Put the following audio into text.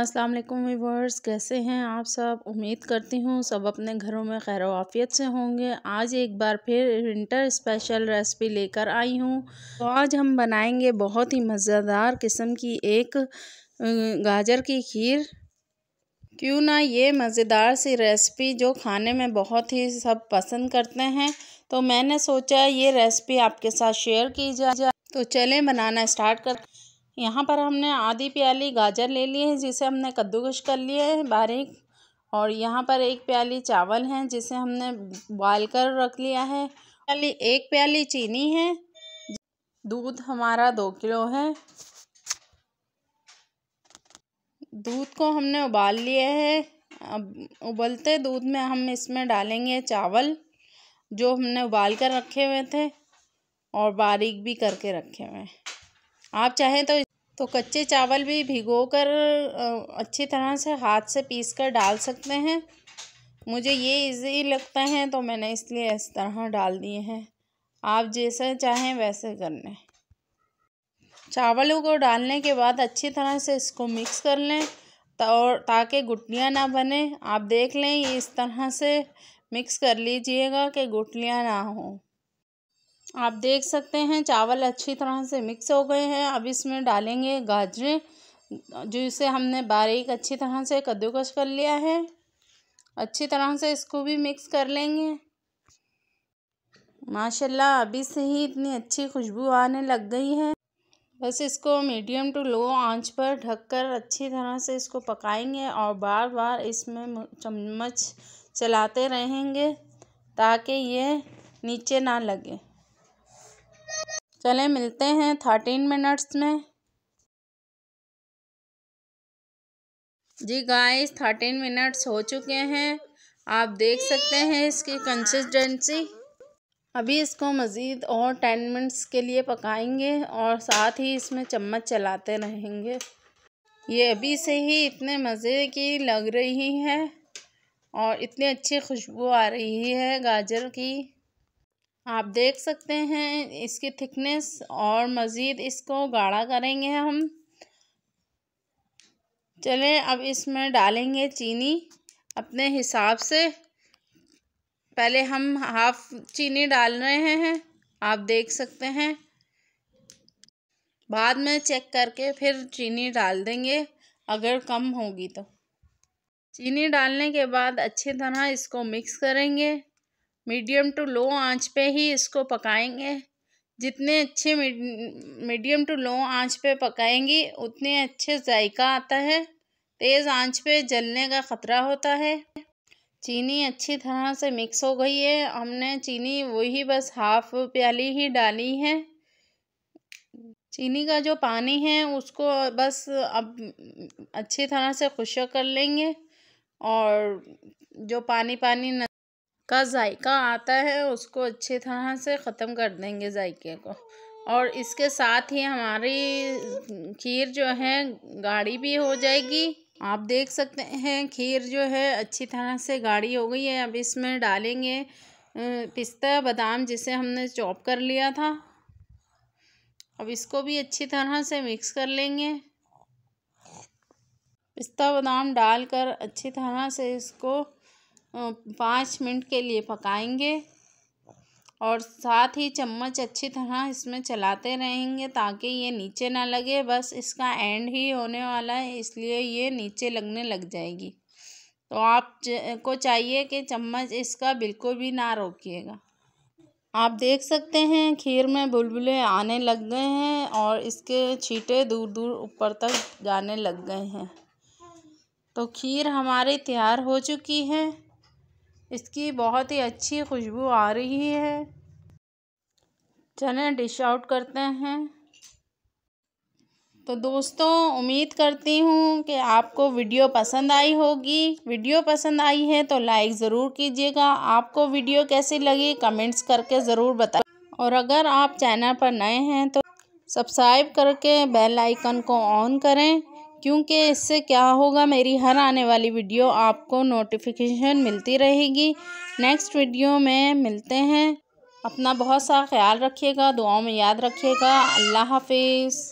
अस्सलाम वालेकुम व्यूवर्स कैसे हैं आप सब उम्मीद करती हूँ सब अपने घरों में खैर वाफियत से होंगे आज एक बार फिर विंटर स्पेशल रेसिपी लेकर आई हूँ तो आज हम बनाएंगे बहुत ही मज़ेदार किस्म की एक गाजर की खीर क्यों ना ये मज़ेदार सी रेसिपी जो खाने में बहुत ही सब पसंद करते हैं तो मैंने सोचा ये रेसिपी आपके साथ शेयर की जाए तो चलें बनाना स्टार्ट कर यहाँ पर हमने आधी प्याली गाजर ले ली है जिसे हमने कद्दूकश कर लिए हैं बारीक और यहाँ पर एक प्याली चावल हैं जिसे हमने बॉयल कर रख लिया है प्याली एक प्याली चीनी है दूध हमारा दो किलो है दूध को हमने उबाल लिया है अब उबलते दूध में हम इसमें डालेंगे चावल जो हमने उबाल कर रखे हुए थे और बारीक भी करके रखे हुए हैं आप चाहें तो तो कच्चे चावल भी भिगो कर अच्छी तरह से हाथ से पीस कर डाल सकते हैं मुझे ये इजी लगता है तो मैंने इसलिए इस तरह डाल दिए हैं आप जैसे चाहें वैसे कर लें चावलों को डालने के बाद अच्छी तरह से इसको मिक्स कर लें और ताकि गुटलियाँ ना बने आप देख लें ये इस तरह से मिक्स कर लीजिएगा कि गुटलियाँ ना हों आप देख सकते हैं चावल अच्छी तरह से मिक्स हो गए हैं अब इसमें डालेंगे गाजरें जो इसे हमने बारीक अच्छी तरह से कद्दूकस कर लिया है अच्छी तरह से इसको भी मिक्स कर लेंगे माशाल्लाह अभी से ही इतनी अच्छी खुशबू आने लग गई है बस इसको मीडियम टू लो आंच पर ढककर अच्छी तरह से इसको पकाएंगे और बार बार इसमें चम्मच चलाते रहेंगे ताकि ये नीचे ना लगे चलें मिलते हैं थर्टीन मिनट्स में जी गाइस थर्टीन मिनट्स हो चुके हैं आप देख सकते हैं इसकी कंसिस्टेंसी अभी इसको मज़ीद और टेन मिनट्स के लिए पकाएंगे और साथ ही इसमें चम्मच चलाते रहेंगे ये अभी से ही इतने मज़े की लग रही है और इतनी अच्छी खुशबू आ रही है गाजर की आप देख सकते हैं इसकी थिकनेस और मज़ीद इसको गाढ़ा करेंगे हम चलें अब इसमें डालेंगे चीनी अपने हिसाब से पहले हम हाफ चीनी डाल रहे हैं आप देख सकते हैं बाद में चेक करके फिर चीनी डाल देंगे अगर कम होगी तो चीनी डालने के बाद अच्छी तरह इसको मिक्स करेंगे मीडियम टू लो आंच पे ही इसको पकाएंगे जितने अच्छे मीडियम टू लो आंच पे पकाएंगी उतने अच्छे जायका आता है तेज़ आंच पे जलने का ख़तरा होता है चीनी अच्छी तरह से मिक्स हो गई है हमने चीनी वही बस हाफ प्याली ही डाली है चीनी का जो पानी है उसको बस अब अच्छी तरह से खुशक कर लेंगे और जो पानी पानी न का जायका आता है उसको अच्छी तरह से ख़त्म कर देंगे जायके को और इसके साथ ही हमारी खीर जो है गाढ़ी भी हो जाएगी आप देख सकते हैं खीर जो है अच्छी तरह से गाढ़ी हो गई है अब इसमें डालेंगे पिस्ता बादाम जिसे हमने चॉप कर लिया था अब इसको भी अच्छी तरह से मिक्स कर लेंगे पिस्ता बादाम डालकर अच्छी तरह से इसको पाँच मिनट के लिए पकाएंगे और साथ ही चम्मच अच्छी तरह इसमें चलाते रहेंगे ताकि ये नीचे ना लगे बस इसका एंड ही होने वाला है इसलिए ये नीचे लगने लग जाएगी तो आप को चाहिए कि चम्मच इसका बिल्कुल भी ना रोकिएगा आप देख सकते हैं खीर में बुलबुले आने लग गए हैं और इसके छींटे दूर दूर ऊपर तक जाने लग गए हैं तो खीर हमारी तैयार हो चुकी है इसकी बहुत ही अच्छी खुशबू आ रही है चलें डिश आउट करते हैं तो दोस्तों उम्मीद करती हूँ कि आपको वीडियो पसंद आई होगी वीडियो पसंद आई है तो लाइक ज़रूर कीजिएगा आपको वीडियो कैसी लगी कमेंट्स करके ज़रूर बताएं और अगर आप चैनल पर नए हैं तो सब्सक्राइब करके बेल आइकन को ऑन करें क्योंकि इससे क्या होगा मेरी हर आने वाली वीडियो आपको नोटिफिकेशन मिलती रहेगी नेक्स्ट वीडियो में मिलते हैं अपना बहुत सा ख्याल रखिएगा दुआओं में याद रखिएगा अल्लाह हाफिज़